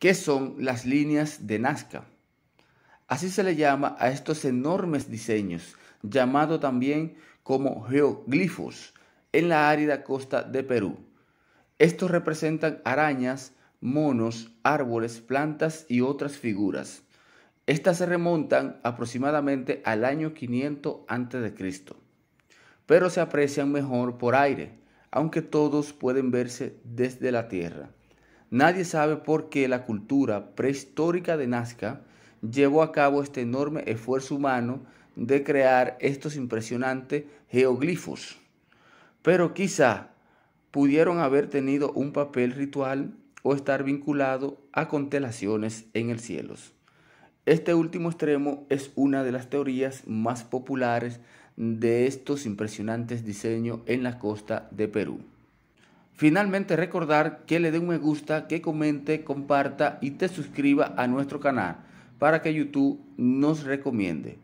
¿Qué son las líneas de Nazca. Así se le llama a estos enormes diseños, llamado también como geoglifos, en la árida costa de Perú. Estos representan arañas, monos, árboles, plantas y otras figuras. Estas se remontan aproximadamente al año 500 a.C., pero se aprecian mejor por aire, aunque todos pueden verse desde la Tierra. Nadie sabe por qué la cultura prehistórica de Nazca llevó a cabo este enorme esfuerzo humano de crear estos impresionantes geoglifos. Pero quizá pudieron haber tenido un papel ritual o estar vinculado a constelaciones en el cielo. Este último extremo es una de las teorías más populares de estos impresionantes diseños en la costa de Perú. Finalmente recordar que le dé un me gusta, que comente, comparta y te suscriba a nuestro canal para que YouTube nos recomiende.